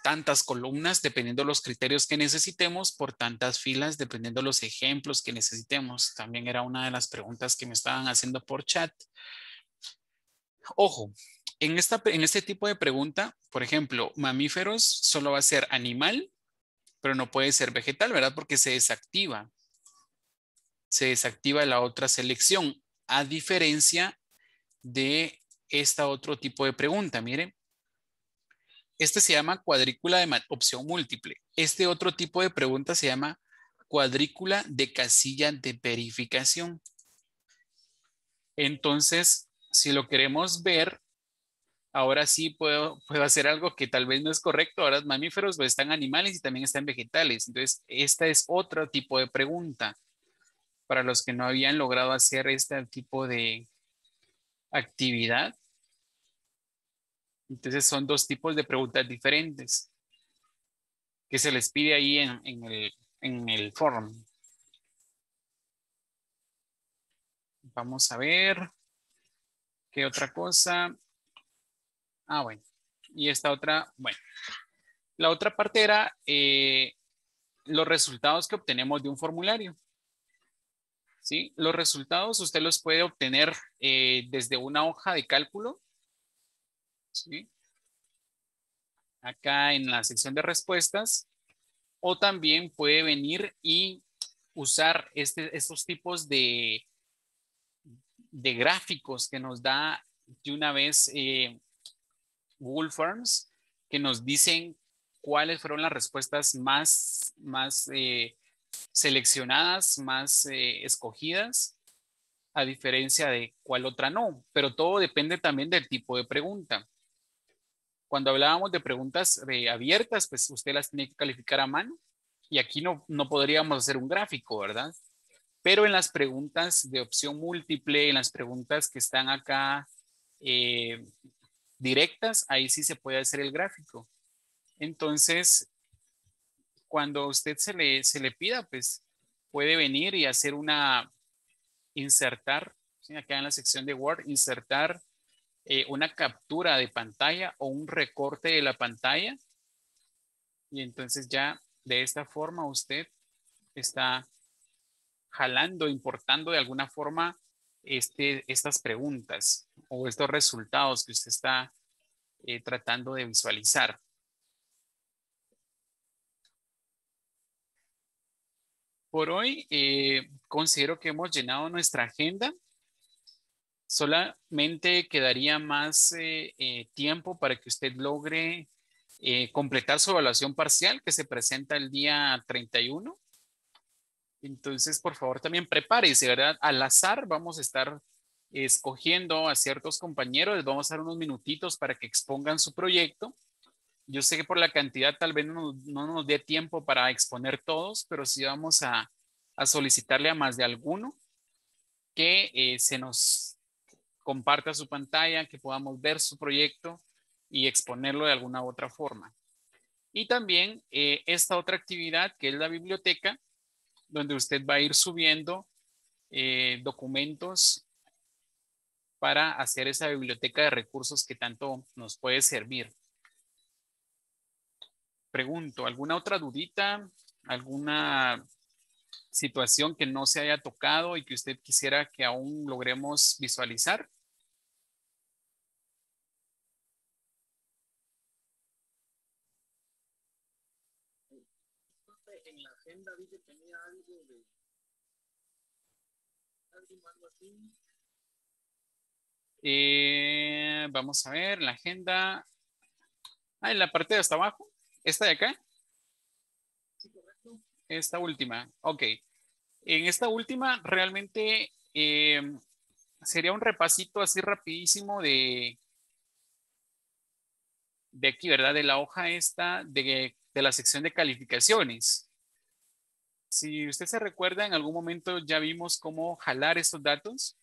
tantas columnas, dependiendo de los criterios que necesitemos, por tantas filas, dependiendo de los ejemplos que necesitemos. También era una de las preguntas que me estaban haciendo por chat. Ojo, en, esta, en este tipo de pregunta, por ejemplo, mamíferos solo va a ser animal, pero no puede ser vegetal, ¿verdad? Porque se desactiva. Se desactiva la otra selección, a diferencia de este otro tipo de pregunta. Miren, este se llama cuadrícula de opción múltiple. Este otro tipo de pregunta se llama cuadrícula de casilla de verificación. Entonces, si lo queremos ver, ahora sí puedo, puedo hacer algo que tal vez no es correcto. Ahora mamíferos pues, están animales y también están vegetales. Entonces, esta es otro tipo de pregunta para los que no habían logrado hacer este tipo de actividad. Entonces son dos tipos de preguntas diferentes que se les pide ahí en, el, en el form. Vamos a ver qué otra cosa. Ah, bueno. Y esta otra, bueno. La otra parte era eh, los resultados que obtenemos de un formulario. ¿Sí? Los resultados usted los puede obtener eh, desde una hoja de cálculo Acá en la sección de respuestas. O también puede venir y usar este, estos tipos de, gráficos que nos da de una vez eh, Google que nos dicen cuáles fueron las respuestas más, más eh, seleccionadas, más eh, escogidas, a diferencia de cuál otra no. Pero todo depende también del tipo de pregunta. Cuando hablábamos de preguntas eh, abiertas, pues usted las tiene que calificar a mano y aquí no, no podríamos hacer un gráfico, ¿verdad? Pero en las preguntas de opción múltiple, en las preguntas que están acá eh, directas, ahí sí se puede hacer el gráfico. Entonces, cuando usted se le, se le pida, pues puede venir y hacer una, insertar, acá en la sección de Word, insertar eh, una captura de pantalla o un recorte de la pantalla. Y entonces ya de esta forma usted está jalando, importando de alguna forma este, estas preguntas o estos resultados que usted está eh, tratando de visualizar. Por hoy eh, considero que hemos llenado nuestra agenda solamente quedaría más eh, eh, tiempo para que usted logre eh, completar su evaluación parcial que se presenta el día 31. Entonces, por favor, también prepárese, ¿verdad? Al azar vamos a estar escogiendo a ciertos compañeros, vamos a dar unos minutitos para que expongan su proyecto. Yo sé que por la cantidad tal vez no, nos dé tiempo para exponer todos, pero sí vamos a, solicitarle a más de alguno que se nos comparta su pantalla, que podamos ver su proyecto y exponerlo de alguna otra forma. Y también eh, esta otra actividad que es la biblioteca, donde usted va a ir subiendo eh, documentos para hacer esa biblioteca de recursos que tanto nos puede servir. Pregunto, ¿alguna otra dudita? ¿Alguna situación que no se haya tocado y que usted quisiera que aún logremos visualizar? En eh, la agenda tenía algo de vamos a ver la agenda. Ah, en la parte de hasta abajo. ¿Esta de acá? Esta última. Ok. En esta última, realmente eh, sería un repasito así rapidísimo de, de aquí, ¿verdad? De la hoja esta, de, de la sección de calificaciones. Si usted se recuerda, en algún momento ya vimos cómo jalar estos datos.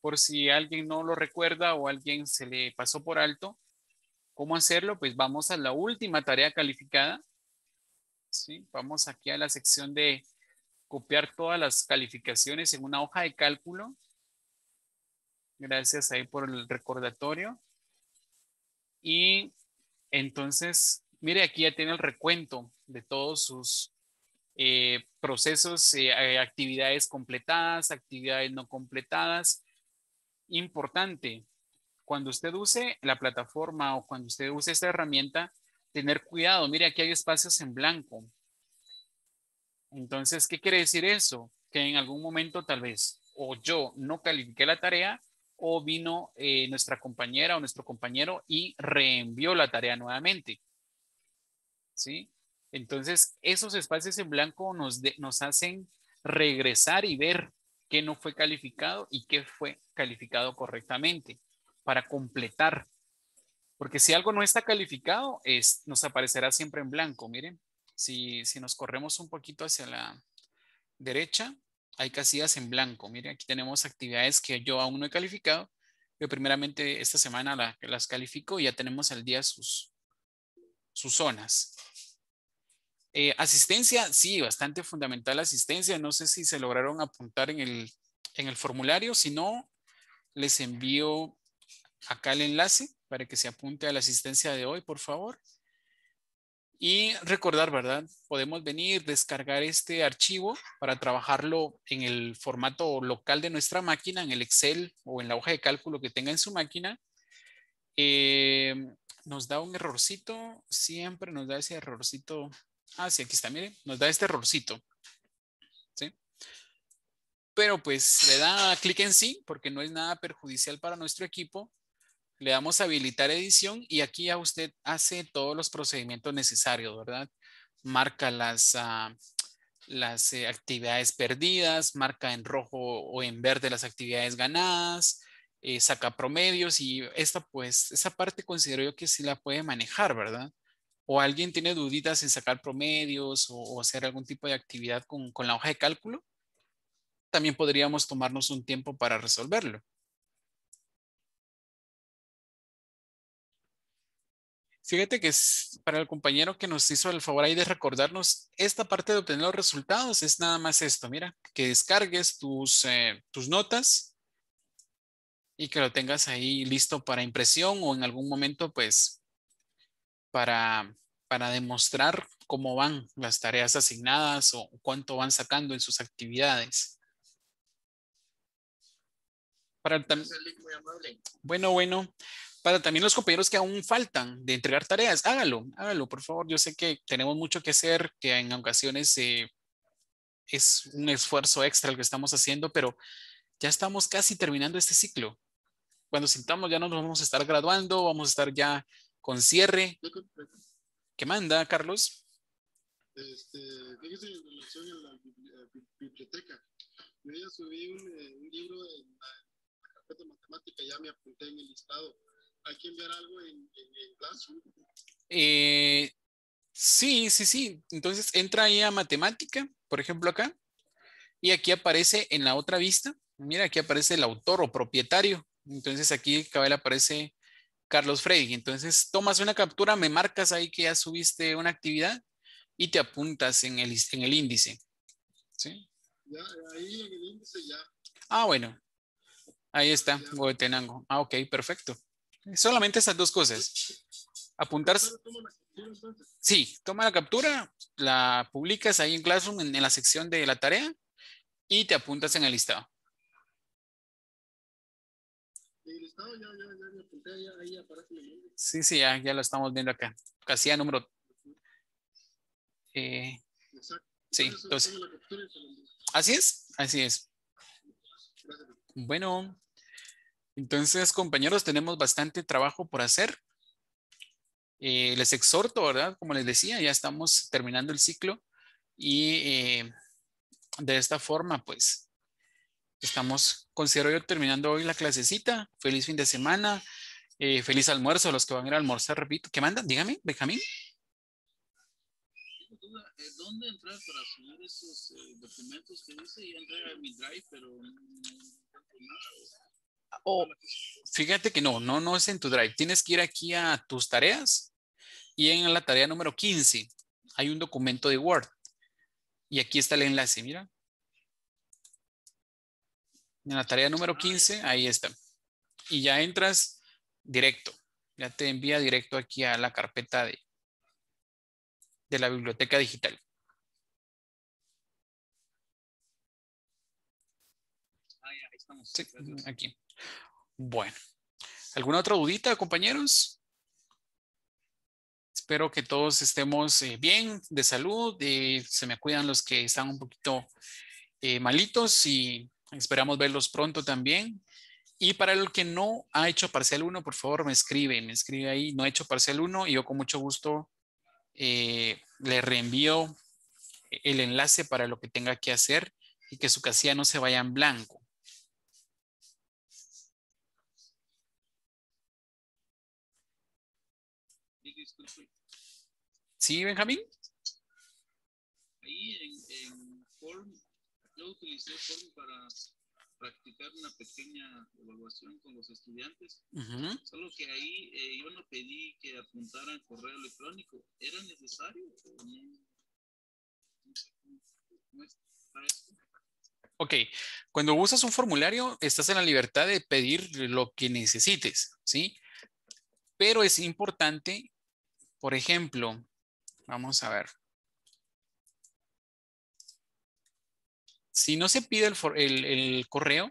Por si alguien no lo recuerda o alguien se le pasó por alto, ¿cómo hacerlo? Pues vamos a la última tarea calificada. ¿sí? Vamos aquí a la sección de copiar todas las calificaciones en una hoja de cálculo. Gracias ahí por el recordatorio. Y entonces, mire, aquí ya tiene el recuento de todos sus eh, procesos, eh, eh, actividades completadas, actividades no completadas. Importante, cuando usted use la plataforma o cuando usted use esta herramienta, tener cuidado. Mire, aquí hay espacios en blanco. Entonces, ¿qué quiere decir eso? Que en algún momento tal vez o yo no califiqué la tarea o vino eh, nuestra compañera o nuestro compañero y reenvió la tarea nuevamente. ¿Sí? Entonces, esos espacios en blanco nos, hacen regresar y ver qué no fue calificado y qué fue calificado correctamente para completar. Porque si algo no está calificado, nos aparecerá siempre en blanco, miren. Si, nos corremos un poquito hacia la derecha, hay casillas en blanco. Miren, aquí tenemos actividades que yo aún no he calificado. pero primeramente esta semana las califico y ya tenemos al día sus, sus zonas. Eh, asistencia, sí, bastante fundamental asistencia. No sé si se lograron apuntar en el, en el formulario. Si no, les envío acá el enlace para que se apunte a la asistencia de hoy, por favor. Y recordar, ¿verdad? Podemos venir, descargar este archivo para trabajarlo en el formato local de nuestra máquina, en el Excel o en la hoja de cálculo que tenga en su máquina. Eh, nos da un errorcito, siempre nos da ese errorcito. Ah, sí, aquí está, miren, nos da este errorcito. ¿Sí? Pero pues le da clic en sí porque no es nada perjudicial para nuestro equipo le damos a habilitar edición y aquí ya usted hace todos los procedimientos necesarios, ¿verdad? Marca las, ah, las eh, actividades perdidas, marca en rojo o en verde las actividades ganadas, eh, saca promedios y esta pues, esa parte considero yo que sí la puede manejar, ¿verdad? O alguien tiene duditas en sacar promedios o, hacer algún tipo de actividad con la hoja de cálculo, también podríamos tomarnos un tiempo para resolverlo. Fíjate que es para el compañero que nos hizo el favor ahí de recordarnos, esta parte de obtener los resultados es nada más esto, mira, que descargues tus, eh, tus notas y que lo tengas ahí listo para impresión o en algún momento pues para, para demostrar cómo van las tareas asignadas o cuánto van sacando en sus actividades. Para el, bueno, bueno para también los compañeros que aún faltan de entregar tareas, hágalo, hágalo, por favor. Yo sé que tenemos mucho que hacer, que en ocasiones eh, es un esfuerzo extra el que estamos haciendo, pero ya estamos casi terminando este ciclo. Cuando sintamos ya no nos vamos a estar graduando, vamos a estar ya con cierre. ¿Qué manda, Carlos? Este, en relación a la biblioteca. Yo eh, un, libro la, matemática, ya me apunté en el listado hay que algo en, el eh, sí, sí, sí. Entonces entra ahí a matemática, por ejemplo acá, y aquí aparece en la otra vista, mira, aquí aparece el autor o propietario. Entonces aquí cabal aparece Carlos Freddy. Entonces tomas una captura, me marcas ahí que ya subiste una actividad y te apuntas en el, en el índice. ¿Sí? Ya, ahí en el índice ya. Ah, bueno. Ahí está, Ah, ok, perfecto. Solamente esas dos cosas. apuntarse Sí, toma la captura, la publicas ahí en Classroom en, la sección de la tarea y te apuntas en el listado. Sí, sí, ya, lo estamos viendo acá. Casi a número. Eh, sí, entonces. Así es, así es. Bueno. Entonces, compañeros, tenemos bastante trabajo por hacer. Eh, les exhorto, ¿verdad? Como les decía, ya estamos terminando el ciclo y eh, de esta forma, pues, estamos, considero yo, terminando hoy la clasecita. Feliz fin de semana. Eh, feliz almuerzo a los que van a ir a almorzar, repito. ¿Qué mandan? Dígame, Benjamín. ¿Dónde entrar para subir esos documentos que dice? Ya entré a mi drive, pero no o fíjate que no, no, no es en tu drive. Tienes que ir aquí a tus tareas y en la tarea número 15 hay un documento de Word. Y aquí está el enlace, mira. En la tarea número 15, ahí está. Y ya entras directo. Ya te envía directo aquí a la carpeta de, de la biblioteca digital. Sí, aquí. Bueno, ¿alguna otra dudita, compañeros? Espero que todos estemos eh, bien, de salud, eh, se me cuidan los que están un poquito eh, malitos y esperamos verlos pronto también. Y para el que no ha hecho parcial 1, por favor me escribe, me escribe ahí, no ha hecho parcial 1 y yo con mucho gusto le reenvío el enlace para lo que tenga que hacer y que su casilla no se vaya en blanco. ¿Sí, Benjamín? Ahí en, Form, yo utilicé Form para practicar una pequeña evaluación con los estudiantes, solo que ahí eh, yo no pedí que apuntaran correo electrónico. ¿Era necesario? Ok, cuando usas un formulario, estás en la libertad de pedir lo que necesites, ¿sí? Pero es importante, por ejemplo, Vamos a ver. Si no se pide el, correo,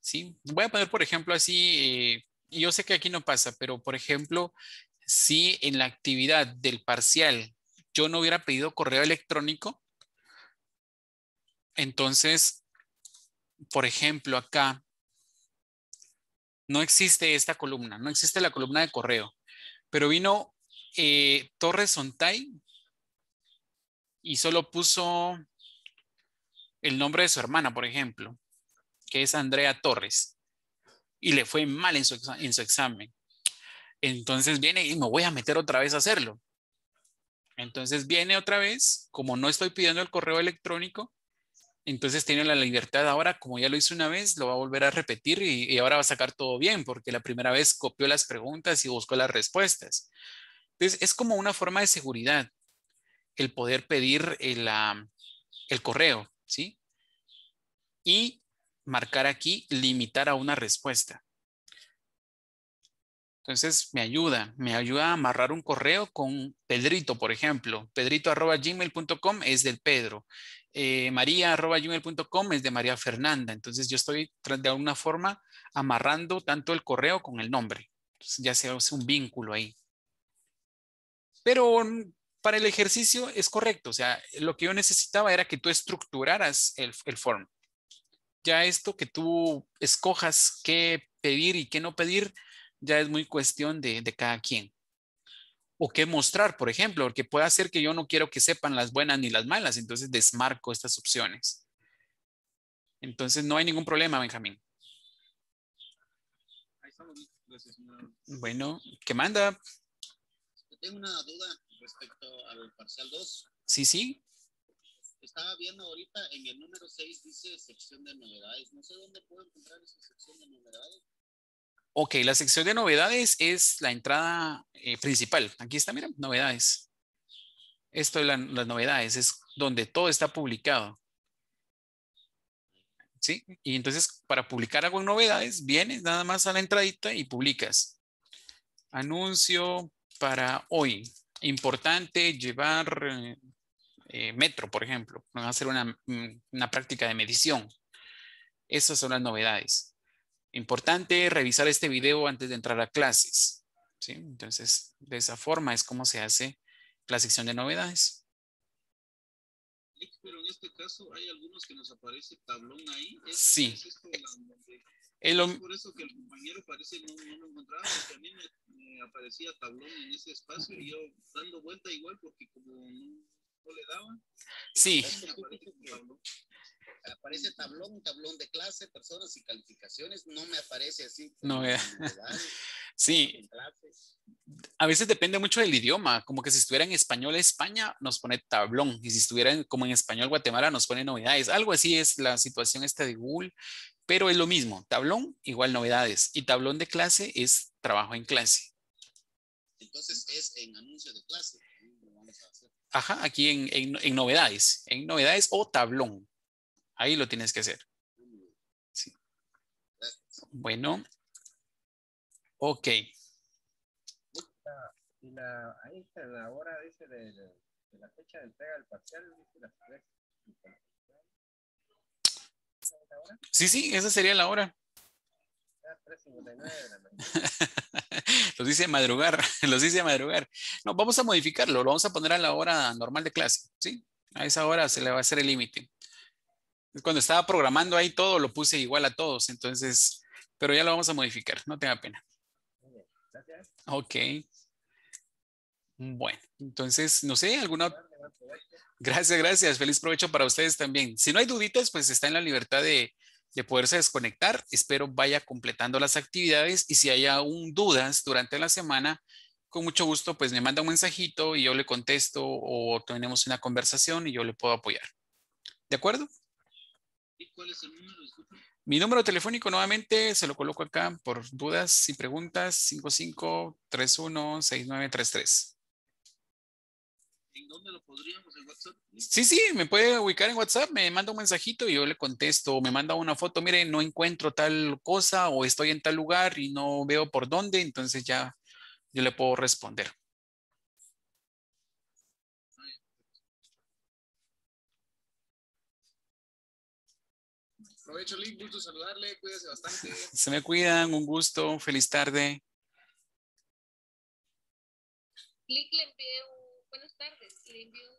¿sí? Voy a poner, por ejemplo, así, eh, yo sé que aquí no pasa, pero por ejemplo, si en la actividad del parcial yo no hubiera pedido correo electrónico, entonces, por ejemplo, acá no existe esta columna, no existe la columna de correo, pero vino eh, Torres Ontay y solo puso el nombre de su hermana, por ejemplo, que es Andrea Torres, y le fue mal en su, examen. Entonces viene y me voy a meter otra vez a hacerlo. Entonces viene otra vez, como no estoy pidiendo el correo electrónico, entonces tiene la libertad ahora, como ya lo hizo una vez, lo va a volver a repetir y, y, ahora va a sacar todo bien, porque la primera vez copió las preguntas y buscó las respuestas. Entonces, es como una forma de seguridad el poder pedir ah, el, correo, ¿sí? Y marcar aquí limitar a una respuesta. Entonces me ayuda, me ayuda a amarrar un correo con Pedrito, por ejemplo. Pedrito es del Pedro. Eh, María es de María Fernanda. Entonces yo estoy de alguna forma amarrando tanto el correo con el nombre. ya se hace un vínculo ahí. Pero mm, para el ejercicio es correcto. O sea, lo que yo necesitaba era que tú estructuraras el, form. Ya esto que tú escojas qué pedir y qué no pedir, ya es muy cuestión de, cada quien o qué mostrar, por ejemplo, porque puede ser que yo no quiero que sepan las buenas ni las malas, entonces desmarco estas opciones. Entonces no hay ningún problema, Benjamín. bueno, ¿qué manda? tengo una duda respecto al parcial 2. Sí, sí. Estaba viendo ahorita en el número 6 dice sección de novedades. No sé dónde puedo encontrar esa sección de novedades. Ok, la sección de novedades es la entrada eh, principal. Aquí está, mira, novedades. Esto es las novedades, es donde todo está publicado. ¿Sí? Y entonces para publicar algo en novedades, vienes nada más a la entradita y publicas. Anuncio, para hoy. Importante llevar eh, eh, metro, por ejemplo, hacer una, una práctica de medición. Esas son las novedades. Importante revisar este video antes de entrar a clases. ¿sí? Entonces, de esa forma es como se hace la sección de novedades. Pero en este caso hay algunos que nos aparece tablón ahí. ¿Es, sí por eso que el compañero parece no, no lo encontraba, porque a mí me, aparecía tablón en ese espacio y yo dando vuelta igual porque como no, le daban. Sí. Aparece tablón. tablón, de clase, personas y calificaciones, no me aparece así. No, Sí. A veces depende mucho del idioma, como que si estuviera en español España nos pone tablón y si estuviera como en español Guatemala nos pone novedades. Algo así es la situación esta de Google pero es lo mismo, tablón igual novedades y tablón de clase es trabajo en clase. Entonces es en anuncio de clase. Ajá, aquí en, novedades, en novedades o tablón. Ahí lo tienes que hacer. Sí. Bueno. Ok. la, ahí está la hora, dice, de, la fecha de entrega del parcial, dice Sí, sí, esa sería la hora. los dice madrugar, los dice madrugar. No, vamos a modificarlo, lo vamos a poner a la hora normal de clase, ¿sí? A esa hora se le va a hacer el límite. Cuando estaba programando ahí todo, lo puse igual a todos, entonces, pero ya lo vamos a modificar, no tenga pena. Ok. Bueno, entonces, no sé, ¿alguna, Gracias, gracias. Feliz provecho para ustedes también. Si no hay duditas, pues está en la libertad de, poderse desconectar. Espero vaya completando las actividades y si hay aún dudas durante la semana, con mucho gusto, pues me manda un mensajito y yo le contesto o tenemos una conversación y yo le puedo apoyar. ¿De acuerdo? ¿Y cuál es el número? Mi número telefónico nuevamente se lo coloco acá por dudas y preguntas seis6933 dónde lo podríamos en WhatsApp? Sí, sí, me puede ubicar en WhatsApp, me manda un mensajito y yo le contesto, me manda una foto, mire, no encuentro tal cosa o estoy en tal lugar y no veo por dónde, entonces ya yo le puedo responder. Aprovecho, Link, gusto saludarle, cuídese bastante. Se me cuidan, un gusto, feliz tarde. Lick le buenas tardes. review